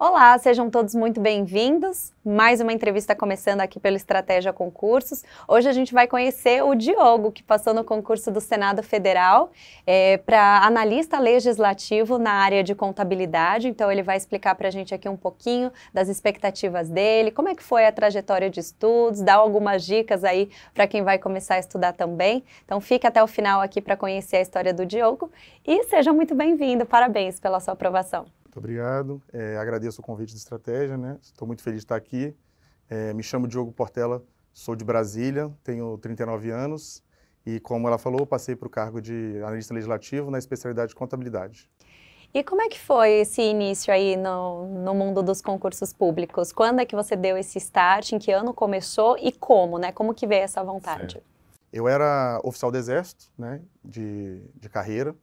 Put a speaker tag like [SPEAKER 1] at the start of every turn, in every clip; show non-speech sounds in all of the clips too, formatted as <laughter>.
[SPEAKER 1] Olá, sejam todos muito bem-vindos. Mais uma entrevista começando aqui pelo Estratégia Concursos. Hoje a gente vai conhecer o Diogo, que passou no concurso do Senado Federal é, para analista legislativo na área de contabilidade. Então ele vai explicar para a gente aqui um pouquinho das expectativas dele, como é que foi a trajetória de estudos, dar algumas dicas aí para quem vai começar a estudar também. Então fica até o final aqui para conhecer a história do Diogo e seja muito bem-vindo. Parabéns pela sua aprovação.
[SPEAKER 2] Muito obrigado. É, agradeço o convite da Estratégia, né? Estou muito feliz de estar aqui. É, me chamo Diogo Portela, sou de Brasília, tenho 39 anos e, como ela falou, passei para o cargo de analista legislativo na especialidade de contabilidade.
[SPEAKER 1] E como é que foi esse início aí no, no mundo dos concursos públicos? Quando é que você deu esse start? Em que ano começou e como, né? Como que veio essa vontade? Certo.
[SPEAKER 2] Eu era oficial do Exército, né, de, de carreira,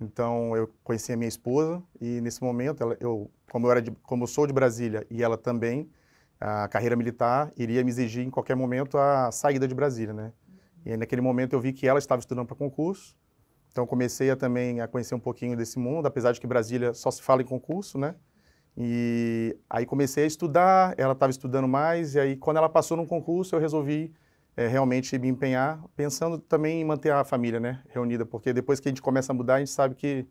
[SPEAKER 2] então eu conheci a minha esposa e nesse momento ela, eu, como eu era de, como eu sou de Brasília e ela também, a carreira militar iria me exigir em qualquer momento a saída de Brasília, né? E aí, naquele momento eu vi que ela estava estudando para concurso. Então comecei a, também a conhecer um pouquinho desse mundo, apesar de que Brasília só se fala em concurso, né? E aí comecei a estudar, ela estava estudando mais e aí quando ela passou num concurso eu resolvi é, realmente me empenhar, pensando também em manter a família né, reunida, porque depois que a gente começa a mudar, a gente sabe que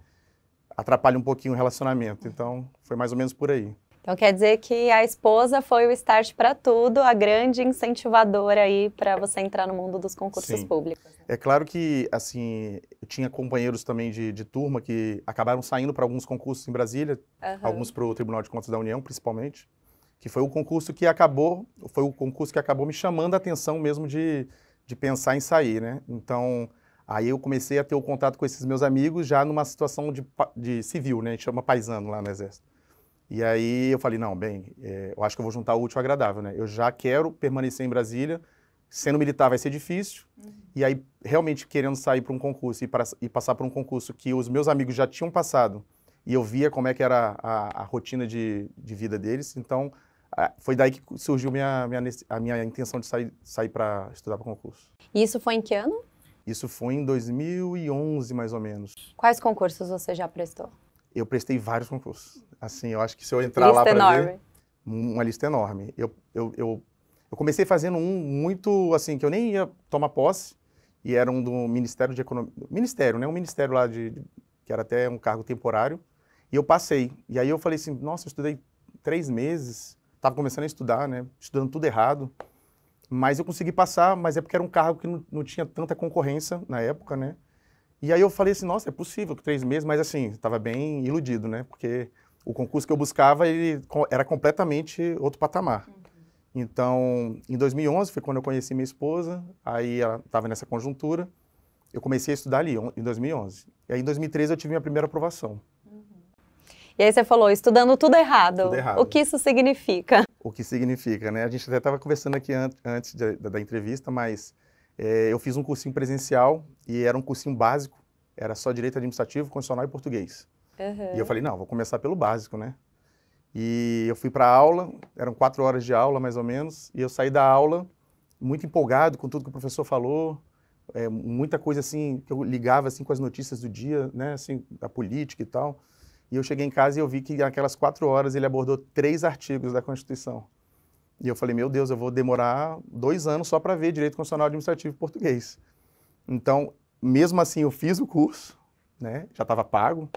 [SPEAKER 2] atrapalha um pouquinho o relacionamento. Então, foi mais ou menos por aí.
[SPEAKER 1] Então quer dizer que a esposa foi o start para tudo, a grande incentivadora aí para você entrar no mundo dos concursos Sim. públicos.
[SPEAKER 2] É claro que assim eu tinha companheiros também de, de turma que acabaram saindo para alguns concursos em Brasília, uhum. alguns para o Tribunal de Contas da União, principalmente que foi o concurso que acabou, foi o concurso que acabou me chamando a atenção mesmo de, de pensar em sair, né? Então, aí eu comecei a ter o contato com esses meus amigos já numa situação de, de civil, né? A gente chama paisano lá no Exército. E aí eu falei, não, bem, é, eu acho que eu vou juntar o útil ao agradável, né? Eu já quero permanecer em Brasília, sendo militar vai ser difícil, uhum. e aí realmente querendo sair para um concurso e, para, e passar por um concurso que os meus amigos já tinham passado, e eu via como é que era a, a rotina de, de vida deles, então ah, foi daí que surgiu minha, minha, a minha intenção de sair, sair para estudar para concurso.
[SPEAKER 1] E isso foi em que ano?
[SPEAKER 2] Isso foi em 2011, mais ou menos.
[SPEAKER 1] Quais concursos você já prestou?
[SPEAKER 2] Eu prestei vários concursos. Assim, eu acho que se eu entrar lista lá para ver... Uma lista enorme. Eu, eu, eu, eu comecei fazendo um muito, assim, que eu nem ia tomar posse, e era um do Ministério de Economia... Ministério, né? Um ministério lá de... que era até um cargo temporário. E eu passei. E aí eu falei assim, nossa, eu estudei três meses Estava começando a estudar, né? Estudando tudo errado. Mas eu consegui passar, mas é porque era um cargo que não, não tinha tanta concorrência na época, né? E aí eu falei assim, nossa, é possível que três meses, mas assim, estava bem iludido, né? Porque o concurso que eu buscava ele era completamente outro patamar. Uhum. Então, em 2011 foi quando eu conheci minha esposa, aí ela estava nessa conjuntura. Eu comecei a estudar ali, em 2011. E aí, em 2013, eu tive minha primeira aprovação.
[SPEAKER 1] E aí você falou, estudando tudo errado. Tudo errado. O que isso significa?
[SPEAKER 2] O que significa, né? A gente até estava conversando aqui an antes de, da, da, entrevista, mas é, eu fiz um cursinho presencial e era um cursinho básico, era só direito administrativo, constitucional e português. Uhum. E eu falei, não, vou começar pelo básico, né? E eu fui para a aula, eram quatro horas de aula mais ou menos, e eu saí da aula muito empolgado com tudo que o professor falou, é, muita coisa assim que eu ligava assim com as notícias do dia, né, assim da política e tal. E eu cheguei em casa e eu vi que naquelas quatro horas ele abordou três artigos da Constituição. E eu falei, meu Deus, eu vou demorar dois anos só para ver Direito Constitucional Administrativo Português. Então, mesmo assim, eu fiz o curso, né? já estava pago,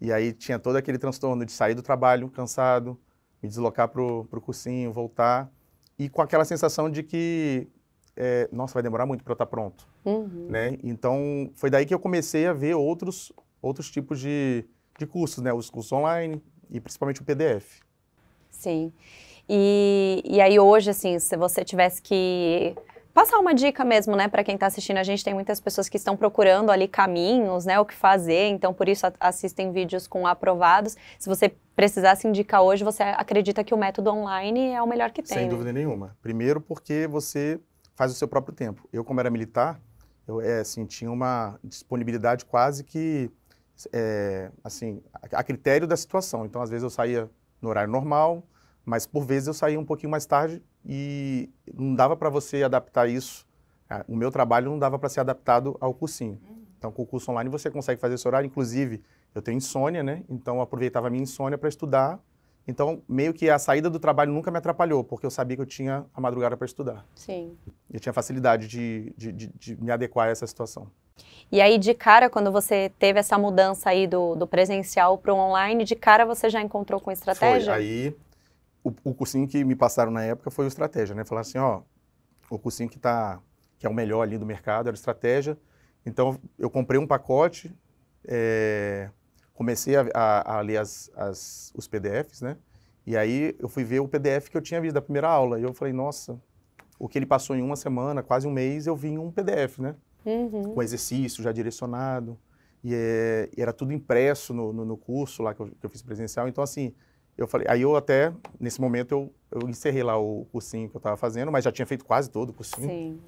[SPEAKER 2] e aí tinha todo aquele transtorno de sair do trabalho cansado, me deslocar para o cursinho, voltar, e com aquela sensação de que, é, nossa, vai demorar muito para eu estar tá pronto. Uhum. Né? Então, foi daí que eu comecei a ver outros, outros tipos de, de cursos, né? Os cursos online e principalmente o PDF.
[SPEAKER 1] Sim. E, e aí hoje, assim, se você tivesse que passar uma dica mesmo, né, para quem está assistindo, a gente tem muitas pessoas que estão procurando ali caminhos, né, o que fazer, então por isso assistem vídeos com aprovados. Se você precisasse indicar hoje, você acredita que o método online é o melhor que tem? Sem né? dúvida
[SPEAKER 2] né? nenhuma. Primeiro porque você faz o seu próprio tempo. Eu, como era militar, eu é, assim, tinha uma disponibilidade quase que é, assim, a, critério da situação. Então, às vezes eu saía no horário normal, mas por vezes eu saía um pouquinho mais tarde e não dava para você adaptar isso. Ah, o meu trabalho não dava para ser adaptado ao cursinho. Então, com o curso online você consegue fazer esse horário. Inclusive, eu tenho insônia, né? Então, eu aproveitava a minha insônia para estudar. Então, meio que a saída do trabalho nunca me atrapalhou, porque eu sabia que eu tinha a madrugada para estudar. Sim. Eu tinha facilidade de, de, de, de me adequar a essa situação.
[SPEAKER 1] E aí, de cara, quando você teve essa mudança aí do, do presencial para o online, de cara você já encontrou com estratégia? Foi.
[SPEAKER 2] Aí, o, o, cursinho que me passaram na época foi o estratégia, né? Falaram assim, ó, o cursinho que, tá, que é o melhor ali do mercado era estratégia. Então, eu comprei um pacote, é, comecei a, a, a ler as, as, os PDFs, né? E aí, eu fui ver o PDF que eu tinha visto da primeira aula. E eu falei, nossa, o que ele passou em uma semana, quase um mês, eu vi em um PDF, né? uhum. com exercício já direcionado. E, é, e era tudo impresso no, no, no curso lá que eu, que eu, fiz presencial. Então, assim, eu falei. Aí eu até, nesse momento, eu, eu encerrei lá o cursinho que eu estava fazendo, mas já tinha feito quase todo o cursinho. Sim.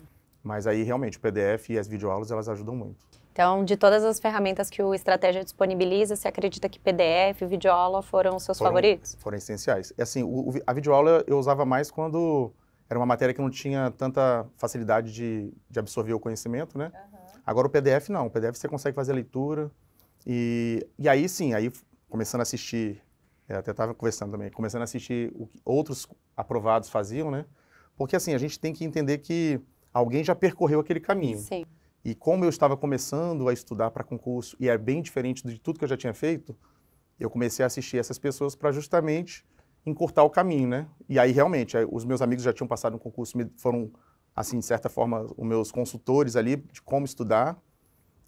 [SPEAKER 2] Mas aí, realmente, o PDF e as videoaulas, elas ajudam muito.
[SPEAKER 1] Então, de todas as ferramentas que o Estratégia disponibiliza, você acredita que PDF, videoaula foram os seus foram, favoritos?
[SPEAKER 2] Foram essenciais. é Assim, o, a videoaula eu usava mais quando era uma matéria que não tinha tanta facilidade de, de absorver o conhecimento, né? Uhum. Agora o PDF não, o PDF você consegue fazer a leitura e, e aí sim, aí começando a assistir, é, até estava conversando também, começando a assistir o que outros aprovados faziam, né? Porque assim, a gente tem que entender que alguém já percorreu aquele caminho. Sim. E como eu estava começando a estudar para concurso e é bem diferente de tudo que eu já tinha feito, eu comecei a assistir essas pessoas para justamente encurtar o caminho, né? E aí, realmente, os meus amigos já tinham passado um concurso, foram, assim, de certa forma, os meus consultores ali de como estudar,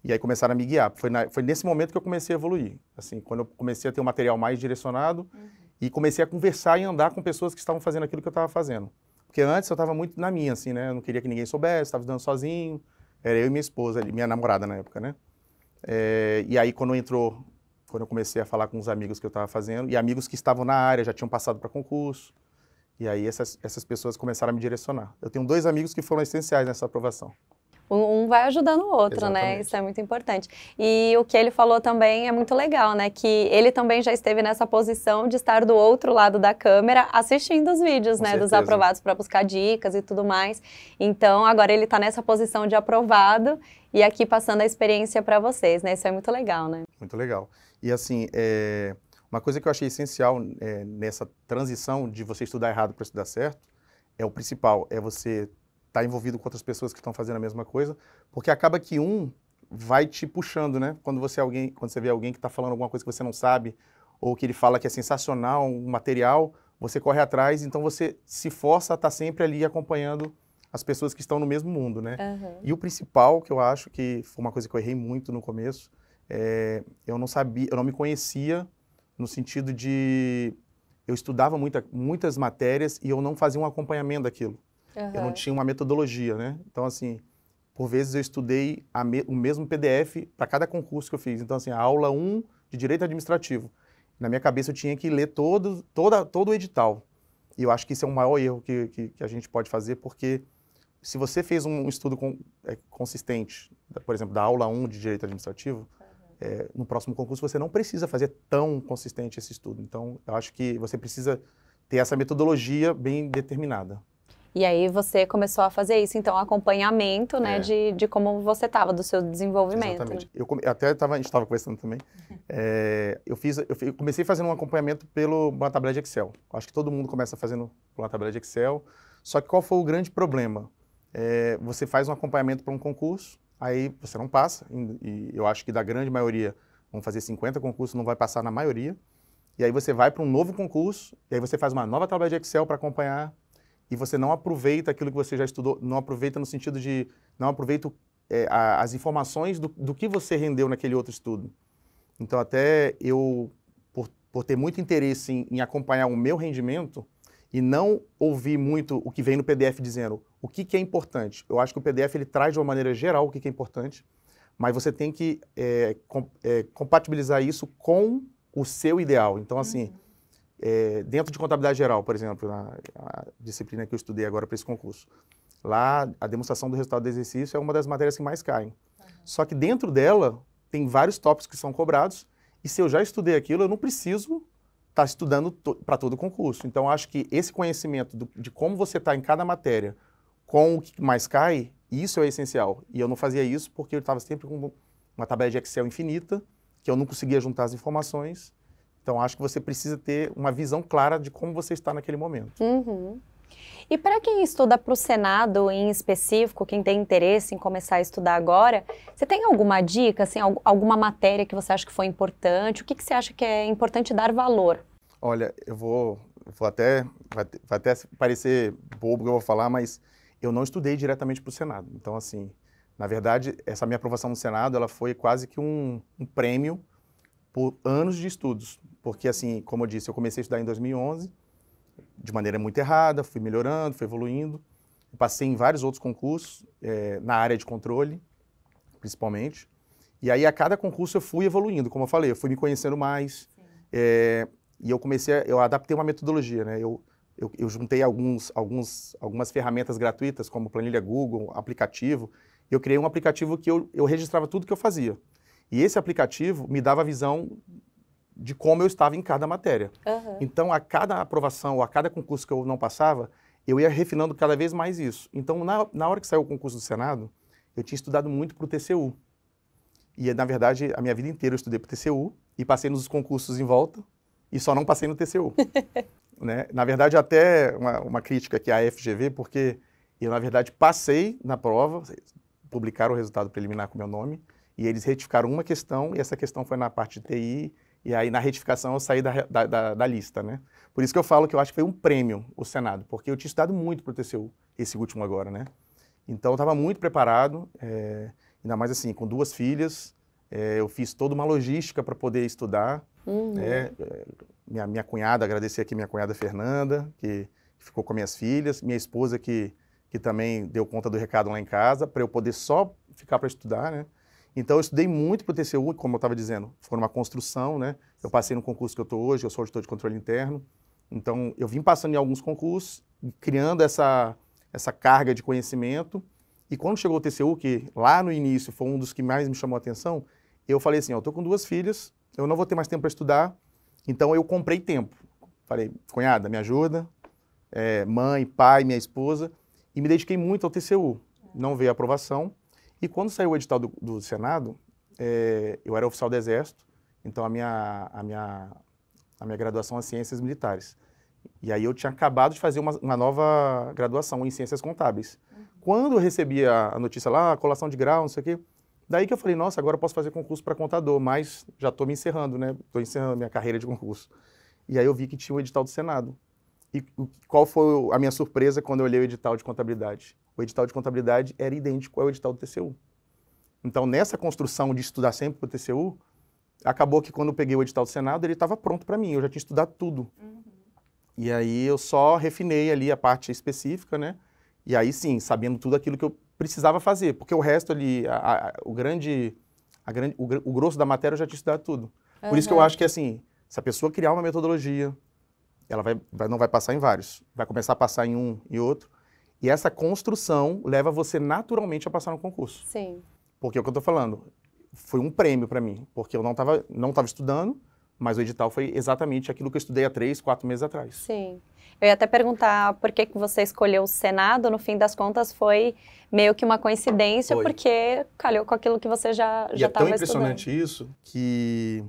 [SPEAKER 2] e aí começaram a me guiar. Foi, na, foi nesse momento que eu comecei a evoluir, assim, quando eu comecei a ter um material mais direcionado uhum. e comecei a conversar e andar com pessoas que estavam fazendo aquilo que eu estava fazendo. Porque antes eu estava muito na minha, assim, né? Eu não queria que ninguém soubesse, estava estudando sozinho, era eu e minha esposa ali, minha namorada na época, né? É, e aí, quando entrou quando eu comecei a falar com os amigos que eu estava fazendo, e amigos que estavam na área, já tinham passado para concurso. E aí essas, essas pessoas começaram a me direcionar. Eu tenho dois amigos que foram essenciais nessa aprovação.
[SPEAKER 1] Um vai ajudando o outro, né? Exatamente. né? Isso é muito importante. E o que ele falou também é muito legal, né? Que ele também já esteve nessa posição de estar do outro lado da câmera assistindo os vídeos, Com né? Certeza. Dos aprovados para buscar dicas e tudo mais. Então, agora ele está nessa posição de aprovado e aqui passando a experiência para vocês, né? Isso é muito legal,
[SPEAKER 2] né? Muito legal. E assim, é, uma coisa que eu achei essencial é, nessa transição de você estudar errado para estudar certo é o principal, é você estar tá envolvido com outras pessoas que estão fazendo a mesma coisa, porque acaba que um vai te puxando, né? Quando você é alguém, quando você vê alguém que está falando alguma coisa que você não sabe ou que ele fala que é sensacional, um material, você corre atrás, então você se força a estar tá sempre ali acompanhando as pessoas que estão no mesmo mundo, né? Uhum. E o principal que eu acho que foi uma coisa que eu errei muito no começo é, eu não sabia, eu não me conhecia no sentido de eu estudava muita, muitas matérias e eu não fazia um acompanhamento daquilo. Uhum. Eu não tinha uma metodologia, né? Então assim, por vezes eu estudei me, o mesmo PDF para cada concurso que eu fiz. Então assim, a aula 1 de direito administrativo, na minha cabeça eu tinha que ler todo toda todo o edital. E eu acho que isso é o maior erro que, que, que a gente pode fazer, porque se você fez um estudo com, é, consistente, por exemplo, da aula 1 de direito administrativo, é, no próximo concurso você não precisa fazer tão consistente esse estudo. Então, eu acho que você precisa ter essa metodologia bem determinada.
[SPEAKER 1] E aí você começou a fazer isso, então, acompanhamento né, é. de, de como você estava, do seu desenvolvimento. Exatamente. Né?
[SPEAKER 2] Eu, até tava, a gente estava conversando também. É, <laughs> eu, fiz, eu comecei fazendo um acompanhamento pelo uma tabela de Excel. Acho que todo mundo começa fazendo pela tabela de Excel. Só que qual foi o grande problema? É, você faz um acompanhamento para um concurso, aí você não passa, e eu acho que da grande maioria, vão fazer 50 concursos, não vai passar na maioria, e aí você vai para um novo concurso, e aí você faz uma nova tabela de Excel para acompanhar, e você não aproveita aquilo que você já estudou, não aproveita no sentido de, não aproveita é, a, as informações do, do que você rendeu naquele outro estudo. Então até eu, por, por ter muito interesse em, em acompanhar o meu rendimento, e não ouvir muito o que vem no PDF dizendo o que, que é importante. Eu acho que o PDF ele traz de uma maneira geral o que, que é importante, mas você tem que é, com, é, compatibilizar isso com o seu ideal. Então, assim, uhum. é, dentro de contabilidade geral, por exemplo, na, disciplina que eu estudei agora para esse concurso, lá a demonstração do resultado do exercício é uma das matérias que mais caem. Uhum. Só que dentro dela tem vários tópicos que são cobrados e se eu já estudei aquilo, eu não preciso estar tá estudando para todo o concurso. Então, acho que esse conhecimento do, de como você está em cada matéria, com o que mais cai, isso é essencial. E eu não fazia isso porque eu estava sempre com uma tabela de Excel infinita, que eu não conseguia juntar as informações. Então, acho que você precisa ter uma visão clara de como você está naquele momento.
[SPEAKER 1] Uhum. E para quem estuda para o Senado em específico, quem tem interesse em começar a estudar agora, você tem alguma dica, assim, alguma matéria que você acha que foi importante? O que, que você acha que é importante dar valor?
[SPEAKER 2] Olha, eu vou, vou até, vai até parecer bobo que eu vou falar, mas eu não estudei diretamente para o Senado. Então, assim, na verdade, essa minha aprovação no Senado, ela foi quase que um, um prêmio por anos de estudos. Porque, assim, como eu disse, eu comecei a estudar em 2011, de maneira muito errada, fui melhorando, fui evoluindo. passei em vários outros concursos, é, na área de controle, principalmente. E aí, a cada concurso, eu fui evoluindo, como eu falei, eu fui me conhecendo mais. É, e eu comecei, a, eu adaptei uma metodologia, né? Eu eu, eu juntei alguns, alguns, algumas ferramentas gratuitas, como planilha Google, aplicativo. Eu criei um aplicativo que eu, eu registrava tudo que eu fazia. E esse aplicativo me dava a visão de como eu estava em cada matéria. Uhum. Então, a cada aprovação ou a cada concurso que eu não passava, eu ia refinando cada vez mais isso. Então, na, na hora que saiu o concurso do Senado, eu tinha estudado muito para o TCU. E, na verdade, a minha vida inteira eu estudei para o TCU e passei nos concursos em volta e só não passei no TCU. <laughs> Né? Na verdade, até uma, uma crítica aqui à FGV, porque eu, na verdade, passei na prova, publicaram o resultado preliminar com meu nome, e eles retificaram uma questão, e essa questão foi na parte de TI, e aí na retificação eu saí da, da, da, da lista, né? Por isso que eu falo que eu acho que foi um prêmio o Senado, porque eu tinha estudado muito para o TCU, esse último agora, né? Então eu estava muito preparado, é, ainda mais assim, com duas filhas, é, eu fiz toda uma logística para poder estudar, Uhum. Né? Minha, minha cunhada, agradecer aqui minha cunhada Fernanda, que, ficou com minhas filhas, minha esposa que, que também deu conta do recado lá em casa, para eu poder só ficar para estudar, né? Então, eu estudei muito para o TCU, como eu estava dizendo, foi uma construção, né? Eu passei no concurso que eu estou hoje, eu sou auditor de controle interno. Então, eu vim passando em alguns concursos, criando essa, essa carga de conhecimento. E quando chegou o TCU, que lá no início foi um dos que mais me chamou a atenção, eu falei assim, eu estou com duas filhas, eu não vou ter mais tempo para estudar, então eu comprei tempo. Falei, cunhada, me ajuda, é, mãe, pai, minha esposa, e me dediquei muito ao TCU. Não veio a aprovação, e quando saiu o edital do, do Senado, é, eu era oficial do Exército, então a minha, a minha, a minha graduação é Ciências Militares. E aí eu tinha acabado de fazer uma, uma nova graduação em Ciências Contábeis. Uhum. Quando eu recebi a, a, notícia lá, ah, colação de grau, não sei o quê, Daí que eu falei, nossa, agora eu posso fazer concurso para contador, mas já estou me encerrando, né? Estou encerrando minha carreira de concurso. E aí eu vi que tinha o edital do Senado. E qual foi a minha surpresa quando eu olhei o edital de contabilidade? O edital de contabilidade era idêntico ao edital do TCU. Então, nessa construção de estudar sempre para o TCU, acabou que quando eu peguei o edital do Senado, ele estava pronto para mim, eu já tinha estudado tudo. Uhum. E aí eu só refinei ali a parte específica, né? E aí sim, sabendo tudo aquilo que eu precisava fazer, porque o resto ali, a, a, o grande, a grande o, o, grosso da matéria eu já tinha estudado tudo. Por isso que eu acho que, assim, se a pessoa criar uma metodologia, ela vai, vai, não vai passar em vários, vai começar a passar em um e outro. E essa construção leva você naturalmente a passar no concurso. Sim. Porque é o que eu estou falando, foi um prêmio para mim, porque eu não estava não tava estudando, mas o edital foi exatamente aquilo que eu estudei há três, quatro meses atrás. Sim.
[SPEAKER 1] Eu ia até perguntar por que, você escolheu o Senado, no fim das contas foi meio que uma coincidência, foi. porque calhou com aquilo que você já estava já é estudando. é tão impressionante
[SPEAKER 2] estudando. isso que,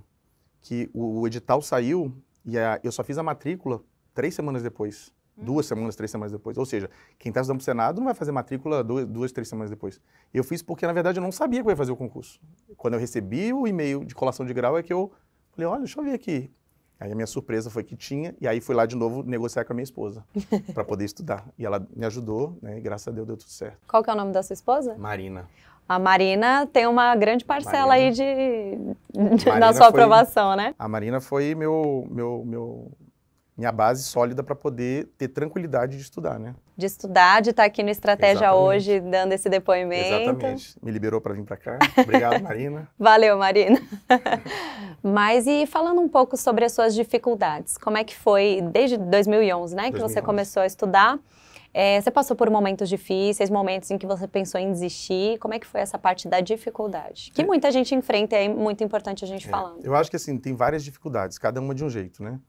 [SPEAKER 2] que o, o edital saiu e a, eu só fiz a matrícula três semanas depois. Hum. Duas semanas, três semanas depois. Ou seja, quem está estudando para o Senado não vai fazer matrícula duas, duas, três semanas depois. Eu fiz porque, na verdade, eu não sabia que eu ia fazer o concurso. Quando eu recebi o e-mail de colação de grau, é que eu Falei, olha, deixa eu ver aqui. Aí a minha surpresa foi que tinha, e aí fui lá de novo negociar com a minha esposa <laughs> para poder estudar. E ela me ajudou, né? E graças a Deus deu tudo certo.
[SPEAKER 1] Qual que é o nome da sua esposa? Marina. A Marina tem uma grande parcela Marina. aí de, de na sua foi, aprovação, né?
[SPEAKER 2] A Marina foi meu, meu, meu, minha base sólida para poder ter tranquilidade de estudar, né?
[SPEAKER 1] De estudar, de estar tá aqui no Estratégia Exatamente. hoje, dando esse depoimento. Exatamente.
[SPEAKER 2] Me liberou para vir para cá. Obrigado, <laughs> Marina.
[SPEAKER 1] Valeu, Marina. <laughs> Mas e falando um pouco sobre as suas dificuldades, como é que foi desde 2011, né, 2011. que você começou a estudar? É, você passou por momentos difíceis, momentos em que você pensou em desistir. Como é que foi essa parte da dificuldade? Que é. muita gente enfrenta e é muito importante a gente é, falar. Eu
[SPEAKER 2] acho que assim, tem várias dificuldades, cada uma de um jeito, né?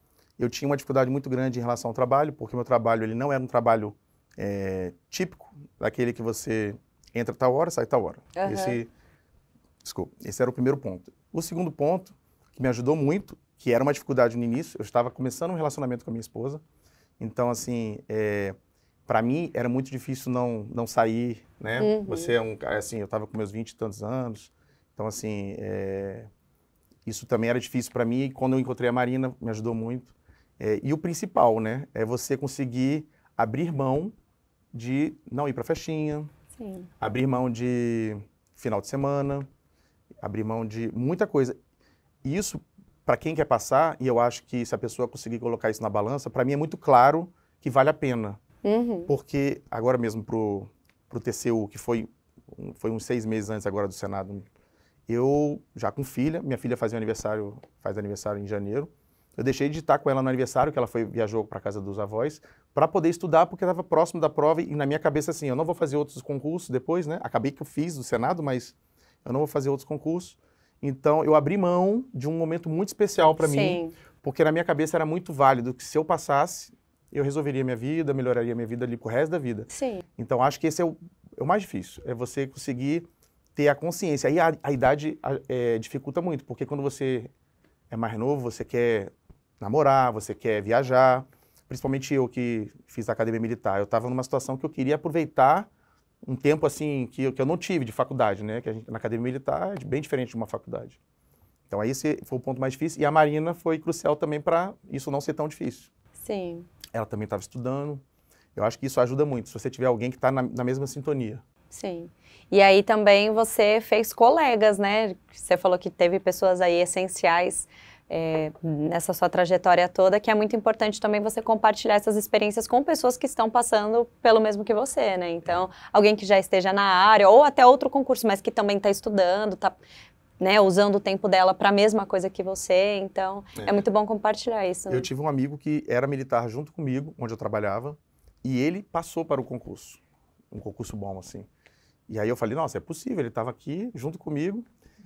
[SPEAKER 2] eu tinha uma dificuldade muito grande em relação ao trabalho, porque meu trabalho ele não era um trabalho é, típico, daquele que você entra tal hora, sai tal hora. Uhum. Esse, desculpa, esse era o primeiro ponto. O segundo ponto, que me ajudou muito, que era uma dificuldade no início, eu estava começando um relacionamento com a minha esposa, então, assim, é, para mim era muito difícil não, não sair, né? Uhum. Você é um assim, eu estava com meus 20 e tantos anos, então, assim, é, isso também era difícil para mim. E quando eu encontrei a Marina, me ajudou muito. É, e o principal, né, é você conseguir abrir mão de não ir para festinha, Sim. abrir mão de final de semana, abrir mão de muita coisa. E isso, para quem quer passar, e eu acho que se a pessoa conseguir colocar isso na balança, para mim é muito claro que vale a pena. Uhum. Porque agora mesmo pro, pro TCU, que foi, foi uns seis meses antes agora do Senado, eu já com filha, minha filha fazia aniversário, faz aniversário em janeiro, eu deixei de estar com ela no aniversário, que ela foi viajou para casa dos avós, para poder estudar, porque estava próximo da prova e na minha cabeça assim, eu não vou fazer outros concursos depois, né? Acabei que eu fiz do Senado, mas eu não vou fazer outros concursos. Então eu abri mão de um momento muito especial para mim, porque na minha cabeça era muito válido que se eu passasse, eu resolveria minha vida, melhoraria minha vida ali pro resto da vida. Sim. Então acho que esse é o, é o mais difícil, é você conseguir ter a consciência. Aí a, a idade a, é, dificulta muito, porque quando você é mais novo, você quer namorar, você quer viajar. Principalmente eu que fiz a academia militar, eu estava numa situação que eu queria aproveitar um tempo assim que eu, que eu não tive de faculdade, né? Que gente, na academia militar é bem diferente de uma faculdade. Então aí esse foi o ponto mais difícil e a Marina foi crucial também para isso não ser tão difícil. Sim. Ela também estava estudando. Eu acho que isso ajuda muito se você tiver alguém que está na, na mesma sintonia.
[SPEAKER 1] Sim. E aí também você fez colegas, né? Você falou que teve pessoas aí essenciais é, nessa sua trajetória toda, que é muito importante também você compartilhar essas experiências com pessoas que estão passando pelo mesmo que você, né? Então, alguém que já esteja na área, ou até outro concurso, mas que também está estudando, está né, usando o tempo dela para a mesma coisa que você. Então, é. é, muito bom compartilhar isso. Né? Eu tive
[SPEAKER 2] um amigo que era militar junto comigo, onde eu trabalhava, e ele passou para o concurso. Um concurso bom, assim. E aí eu falei, nossa, é possível, ele estava aqui junto comigo,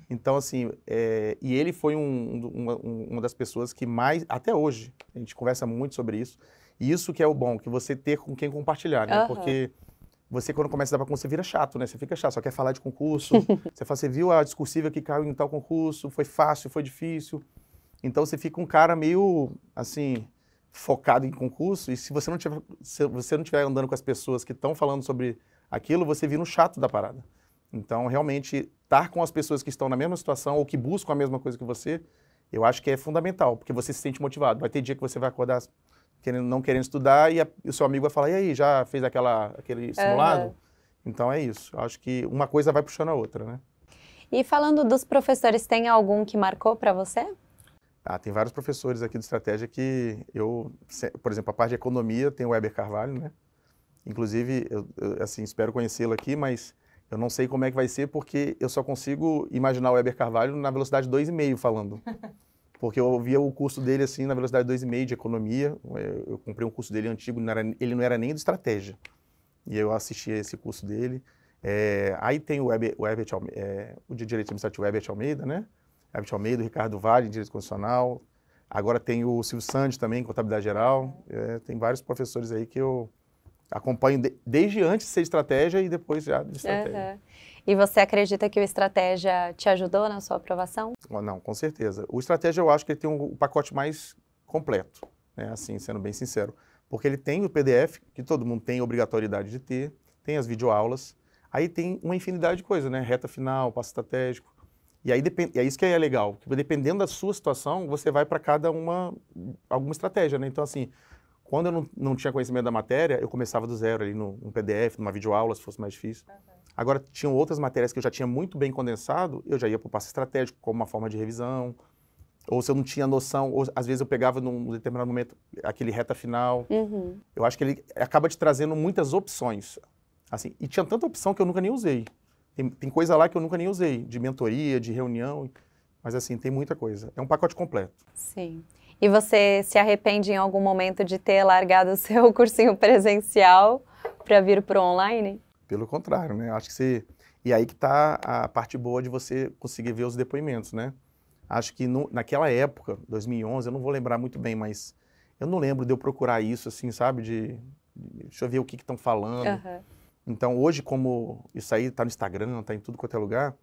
[SPEAKER 2] então, assim, é, e ele foi um, uma, uma das pessoas que mais, até hoje, a gente conversa muito sobre isso. E isso que é o bom, que você ter com quem compartilhar, né? Uhum. Porque você, quando começa a dar para concurso, você vira chato, né? Você fica chato, só quer falar de concurso. <laughs> você fala, você viu a discursiva que caiu em tal concurso, foi fácil, foi difícil. Então, você fica um cara meio, assim, focado em concurso. E se você não tiver, se você não tiver andando com as pessoas que estão falando sobre aquilo, você vira um chato da parada. Então, realmente, estar com as pessoas que estão na mesma situação ou que buscam a mesma coisa que você, eu acho que é fundamental, porque você se sente motivado. Vai ter dia que você vai acordar querendo, não querendo estudar e, a, e o seu amigo vai falar: e aí, já fez aquela, aquele simulado? Então, é isso. Eu acho que uma coisa vai puxando a outra, né?
[SPEAKER 1] E falando dos professores, tem algum que marcou para você?
[SPEAKER 2] Ah, tem vários professores aqui de estratégia que eu, por exemplo, a parte de economia tem o Weber Carvalho, né? Inclusive, eu, eu assim, espero conhecê-lo aqui, mas eu não sei como é que vai ser, porque eu só consigo imaginar o Weber Carvalho na velocidade 2,5 falando. <laughs> Porque eu via o curso dele assim, na velocidade 2,5 de economia. Eu, comprei um curso dele antigo, não era, ele não era nem de estratégia. E eu assisti a esse curso dele. É, aí tem o, Weber, o, Herbert, é, o de Direito Administrativo Herbert Almeida, né? Herbert Almeida, o Ricardo Vale, em Direito Constitucional. Agora tem o Silvio Sandes também, em Contabilidade Geral. É, tem vários professores aí que eu, acompanho de, desde antes de ser estratégia e depois já de estratégia. Uhum.
[SPEAKER 1] E você acredita que o estratégia te ajudou na sua aprovação?
[SPEAKER 2] Não, com certeza. O estratégia eu acho que ele tem o um, um pacote mais completo, né? assim, sendo bem sincero. Porque ele tem o PDF, que todo mundo tem obrigatoriedade de ter, tem as videoaulas, aí tem uma infinidade de coisas, né? Reta final, passo estratégico. E aí depende e é isso que é legal, que tipo, dependendo da sua situação, você vai para cada uma alguma estratégia, né? Então assim, quando eu não, não tinha conhecimento da matéria, eu começava do zero ali no, no PDF, numa videoaula, se fosse mais difícil. Uhum. Agora, tinham outras matérias que eu já tinha muito bem condensado, eu já ia para o passo estratégico, como uma forma de revisão, ou se eu não tinha noção, ou às vezes eu pegava num determinado momento aquele reta final. Uhum. Eu acho que ele acaba te trazendo muitas opções. assim E tinha tanta opção que eu nunca nem usei. Tem, tem coisa lá que eu nunca nem usei, de mentoria, de reunião, mas assim, tem muita coisa. É um pacote completo.
[SPEAKER 1] Sim. E você se arrepende em algum momento de ter largado o <laughs> seu cursinho presencial para vir para o online?
[SPEAKER 2] Pelo contrário, né? Acho que se e aí que está a parte boa de você conseguir ver os depoimentos, né? Acho que no, naquela época, 2011, eu não vou lembrar muito bem, mas eu não lembro de eu procurar isso, assim, sabe? De, deixa eu ver o que estão falando. Uhum. Então, hoje, como isso aí está no Instagram, está em tudo quanto é lugar,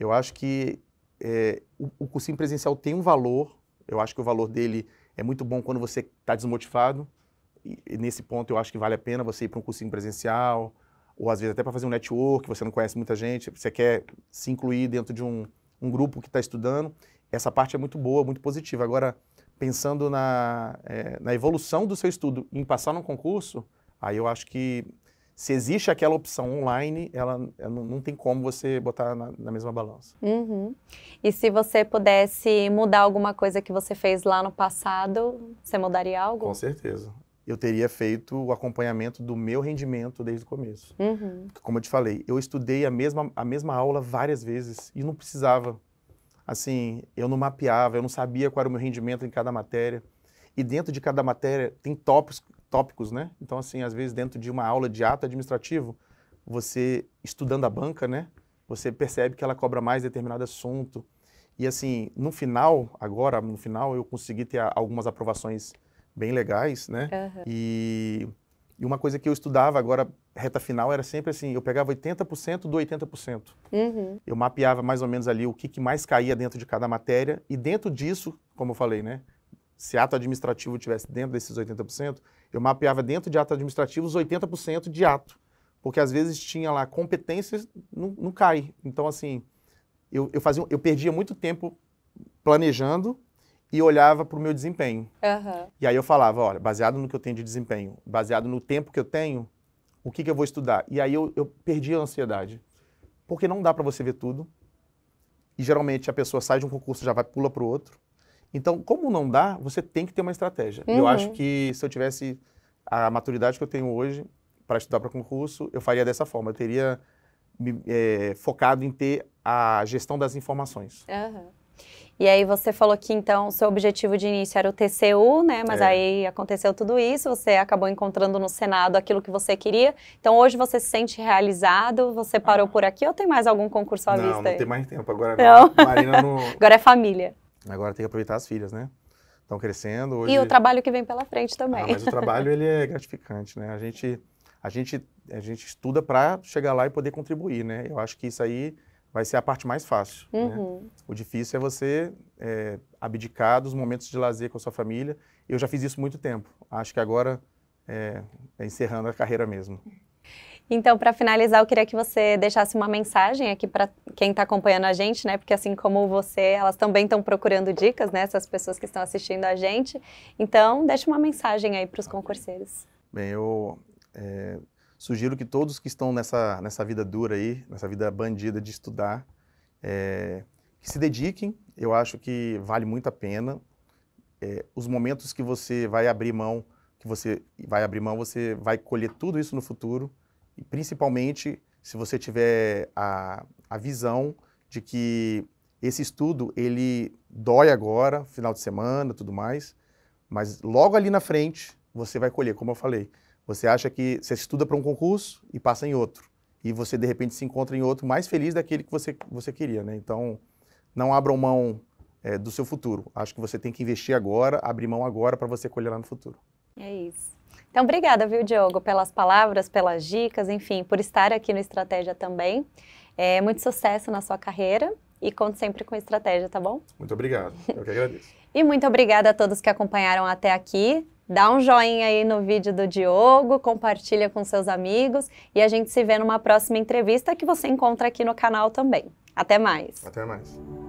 [SPEAKER 2] eu acho que é, o, o cursinho presencial tem um valor eu acho que o valor dele é muito bom quando você está desmotivado. E nesse ponto eu acho que vale a pena você ir para um cursinho presencial, ou às vezes até para fazer um network, você não conhece muita gente, você quer se incluir dentro de um, um grupo que está estudando. Essa parte é muito boa, muito positiva. Agora, pensando na, é, na evolução do seu estudo em passar num concurso, aí eu acho que se existe aquela opção online, ela, ela não tem como você botar na, na mesma balança.
[SPEAKER 1] Uhum. E se você pudesse mudar alguma coisa que você fez lá no passado, você mudaria algo? Com
[SPEAKER 2] certeza. Eu teria feito o acompanhamento do meu rendimento desde o começo. Uhum. Como eu te falei, eu estudei a mesma, a mesma aula várias vezes e não precisava. Assim, eu não mapeava, eu não sabia qual era o meu rendimento em cada matéria. E dentro de cada matéria tem tópicos tópicos, né? Então, assim, às vezes dentro de uma aula de ato administrativo, você estudando a banca, né? Você percebe que ela cobra mais determinado assunto. E assim, no final, agora, no final, eu consegui ter algumas aprovações bem legais, né? Uhum. E, e, uma coisa que eu estudava agora, reta final, era sempre assim, eu pegava 80% do 80%. Uhum. Eu mapeava mais ou menos ali o que, que mais caía dentro de cada matéria. E dentro disso, como eu falei, né? Se ato administrativo tivesse dentro desses 80%, eu mapeava dentro de ato administrativo os 80% de ato, porque às vezes tinha lá competências, não, não cai. Então, assim, eu, eu, fazia, eu perdia muito tempo planejando e olhava para o meu desempenho. Uhum. E aí eu falava, olha, baseado no que eu tenho de desempenho, baseado no tempo que eu tenho, o que, que eu vou estudar? E aí eu, eu perdi a ansiedade, porque não dá para você ver tudo. E geralmente a pessoa sai de um concurso já vai pula para o outro. Então, como não dá, você tem que ter uma estratégia. Uhum. Eu acho que se eu tivesse a maturidade que eu tenho hoje para estudar para concurso, eu faria dessa forma. Eu teria me, é, focado em ter a gestão das informações.
[SPEAKER 1] Uhum. E aí você falou que então seu objetivo de início era o TCU, né? Mas é. aí aconteceu tudo isso, você acabou encontrando no Senado aquilo que você queria. Então hoje você se sente realizado, você parou ah. por aqui ou tem mais algum concurso à não, vista? Não, não tem mais
[SPEAKER 2] tempo agora. Não. Marina não... <laughs> agora
[SPEAKER 1] é família.
[SPEAKER 2] Agora tem que aproveitar as filhas, né? Estão crescendo. Hoje... E o
[SPEAKER 1] trabalho que vem pela frente ah, também. Ah, mas o trabalho
[SPEAKER 2] ele é <laughs> gratificante, né? A gente, a gente, a gente estuda para chegar lá e poder contribuir, né? Eu acho que isso aí vai ser a parte mais fácil. Né? Uhum. Né? O difícil é você é, abdicar dos momentos de lazer com a sua família. Eu já fiz isso muito tempo. Acho que agora é, é encerrando a carreira mesmo.
[SPEAKER 1] Então, para finalizar, eu queria que você deixasse uma mensagem aqui para quem está acompanhando a gente, né? Porque assim como você, elas também estão procurando dicas, né? Essas pessoas que estão assistindo a gente. Então, deixe uma mensagem aí para os concurseiros.
[SPEAKER 2] Bem, eu é, sugiro que todos que estão nessa, nessa vida dura aí, nessa vida bandida de estudar, é, que se dediquem. Eu acho que vale muito a pena. É, os momentos que você vai abrir mão, que você vai abrir mão, você vai colher tudo isso no futuro. E principalmente se você tiver a, a visão de que esse estudo ele dói agora, final de semana, tudo mais, mas logo ali na frente você vai colher, como eu falei. Você acha que você estuda para um concurso e passa em outro, e você de repente se encontra em outro mais feliz daquele que você você queria, né? Então não abram mão é, do seu futuro. Acho que você tem que investir agora, abrir mão agora para você colher lá no futuro.
[SPEAKER 1] É isso. Então, obrigada, viu, Diogo, pelas palavras, pelas dicas, enfim, por estar aqui no Estratégia também. É, muito sucesso na sua carreira e conte sempre com estratégia, tá bom?
[SPEAKER 2] Muito obrigado, eu que agradeço.
[SPEAKER 1] <laughs> e muito obrigada a todos que acompanharam até aqui. Dá um joinha aí no vídeo do Diogo, compartilha com seus amigos e a gente se vê numa próxima entrevista que você encontra aqui no canal também. Até mais.
[SPEAKER 2] Até mais.